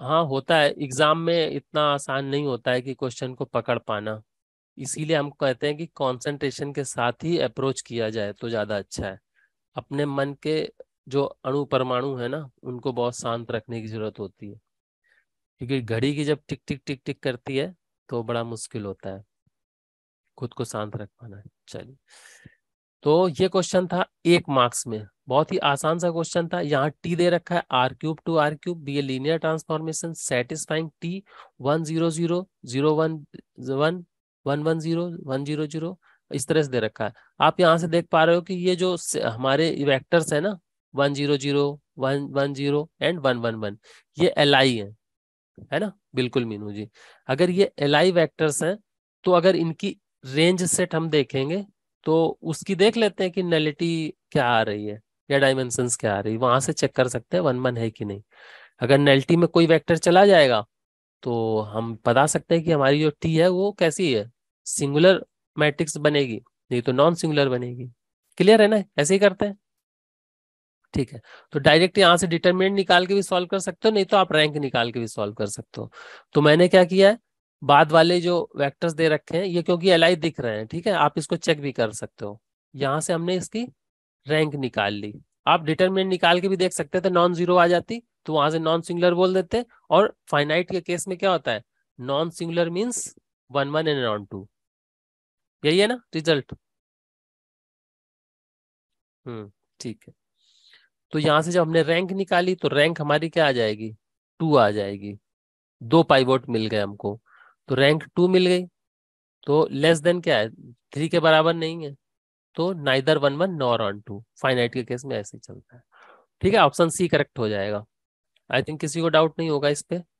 हाँ होता है एग्जाम में इतना आसान नहीं होता है कि क्वेश्चन को पकड़ पाना इसीलिए हम कहते हैं कि कंसंट्रेशन के साथ ही अप्रोच किया जाए तो ज़्यादा अच्छा है अपने मन के जो अणु परमाणु है ना उनको बहुत शांत रखने की ज़रूरत होती है क्योंकि घड़ी की जब टिक टिक टिक टिक करती है तो बड़ा मुश्किल होता है खुद को शांत रख पाना चलिए तो ये क्वेश्चन था एक मार्क्स में बहुत ही आसान सा क्वेश्चन था यहाँ टी दे रखा है R cube to R cube be a linear transformation satisfying T one zero zero zero one one one one zero one zero zero इस तरह से दे रखा है आप यहाँ से देख पा रहे हो कि ये जो हमारे वेक्टर्स है ना one zero zero one one zero and one one one ये एल आई है है ना बिल्कुल मीनू जी अगर ये एल आई वैक्टर्स हैं तो अगर इनकी रेंज सेट हम देखेंगे तो उसकी देख लेते हैं कि नलिटी क्या आ रही है या डायमेंशन क्या आ रही है वहां से चेक कर सकते हैं वन वन है कि नहीं अगर नलिटी में कोई वैक्टर चला जाएगा तो हम बता सकते हैं कि हमारी जो टी है वो कैसी है सिंगुलर मैट्रिक्स बनेगी नहीं तो नॉन सिंगुलर बनेगी क्लियर है ना ऐसे ही करते हैं ठीक है तो डायरेक्ट यहाँ से डिटरमिनेंट निकाल के भी सॉल्व कर सकते हो नहीं तो आप रैंक निकाल के भी सॉल्व कर सकते हो तो मैंने क्या किया है बाद वाले जो वेक्टर्स दे रखे हैं ये क्योंकि एलाइज दिख रहे हैं ठीक है आप इसको चेक भी कर सकते हो यहाँ से हमने इसकी रैंक निकाल ली आप डिटर्मिनेंट निकाल के भी देख सकते थे नॉन जीरो आ जाती तो वहां से नॉन सिंगुलर बोल देते और फाइनाइट के केस में क्या होता है non singular means one one and onto यही है ना रिजल्ट हम्म ठीक है तो यहां से जब हमने रैंक निकाली तो रैंक हमारी क्या आ जाएगी टू आ जाएगी दो पाइवोट मिल गए हमको तो रैंक टू मिल गई तो लेस देन क्या है थ्री के बराबर नहीं है तो neither one one nor onto finite के केस में ऐसे ही चलता है ठीक है ऑप्शन सी करेक्ट हो जाएगा आई थिंक किसी को डाउट नहीं होगा इस पर